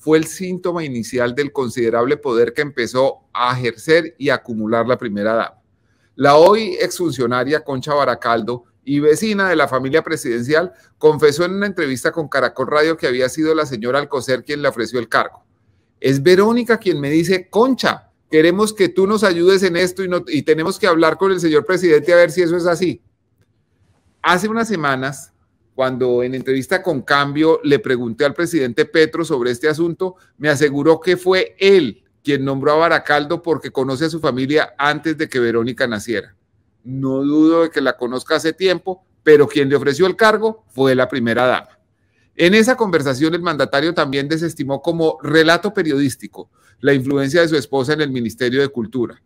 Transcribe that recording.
fue el síntoma inicial del considerable poder que empezó a ejercer y acumular la primera dama. La hoy exfuncionaria Concha Baracaldo y vecina de la familia presidencial, confesó en una entrevista con Caracol Radio que había sido la señora Alcocer quien le ofreció el cargo. Es Verónica quien me dice, Concha, queremos que tú nos ayudes en esto y, no, y tenemos que hablar con el señor presidente a ver si eso es así. Hace unas semanas, cuando en entrevista con Cambio le pregunté al presidente Petro sobre este asunto, me aseguró que fue él quien nombró a Baracaldo porque conoce a su familia antes de que Verónica naciera. No dudo de que la conozca hace tiempo, pero quien le ofreció el cargo fue la primera dama. En esa conversación el mandatario también desestimó como relato periodístico la influencia de su esposa en el Ministerio de Cultura.